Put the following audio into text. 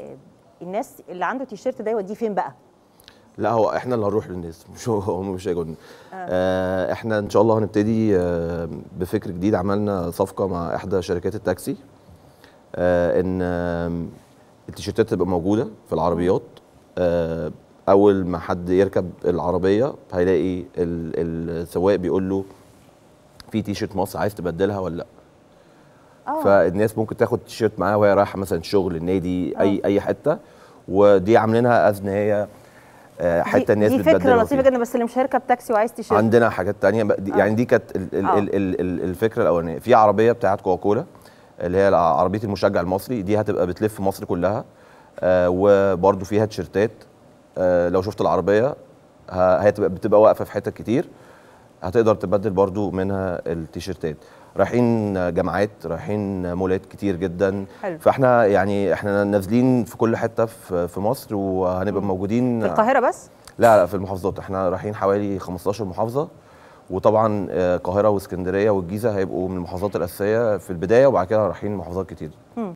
آه، الناس اللي عنده تيشيرت ده يوديه فين بقى؟ لا هو احنا اللي هنروح للناس مش هم مش هيجوا آه. آه احنا ان شاء الله هنبتدي آه بفكر جديد عملنا صفقه مع احدى شركات التاكسي آه ان آه التيشيرتات تبقى موجوده في العربيات آه اول ما حد يركب العربيه هيلاقي السواق بيقول له في تيشيرت مصر عايز تبدلها ولا لا آه. فالناس ممكن تاخد تيشيرت معاها وهي رايحه مثلا شغل النادي آه. اي اي حته ودي عاملينها از ان هي آه، حته الناس دي فكره لطيفه جدا بس اللي مش هيركب تاكسي وعايز تيشيرت عندنا حاجات تانية يعني دي كانت الفكره الاولانيه في عربيه بتاعت كوكولا اللي هي عربيه المشجع المصري دي هتبقى بتلف مصر كلها وبرده فيها تيشيرتات لو شفت العربيه هتبقى بتبقى واقفه في حتت كتير هتقدر تبدل برضو منها التيشيرتات رايحين جامعات رايحين مولات كتير جدا حلو. فاحنا يعني احنا نازلين في كل حته في مصر وهنبقى موجودين في القاهره بس لا لا في المحافظات احنا رايحين حوالي 15 محافظه وطبعا آه، القاهره واسكندريه والجيزه هيبقوا من المحافظات الاساسيه في البدايه وبعد كده رايحين محافظات كتير م.